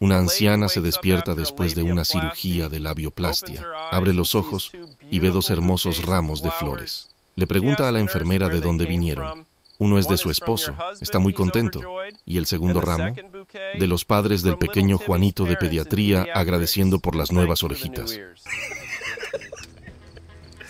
Una anciana se despierta después de una cirugía de labioplastia, abre los ojos y ve dos hermosos ramos de flores. Le pregunta a la enfermera de dónde vinieron. Uno es de su esposo, está muy contento. Y el segundo ramo, de los padres del pequeño Juanito de pediatría agradeciendo por las nuevas orejitas.